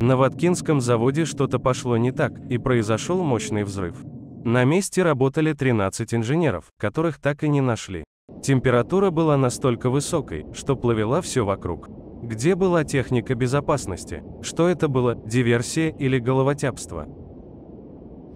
На Ваткинском заводе что-то пошло не так, и произошел мощный взрыв. На месте работали 13 инженеров, которых так и не нашли. Температура была настолько высокой, что плавила все вокруг. Где была техника безопасности? Что это было, диверсия или головотяпство?